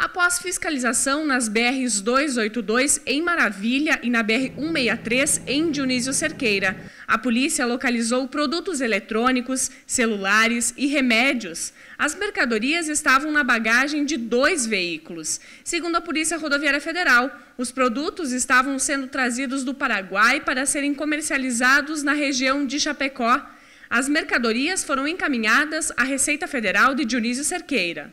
Após fiscalização nas BRs 282 em Maravilha e na BR 163 em Dionísio Cerqueira, a polícia localizou produtos eletrônicos, celulares e remédios. As mercadorias estavam na bagagem de dois veículos. Segundo a Polícia Rodoviária Federal, os produtos estavam sendo trazidos do Paraguai para serem comercializados na região de Chapecó. As mercadorias foram encaminhadas à Receita Federal de Dionísio Cerqueira.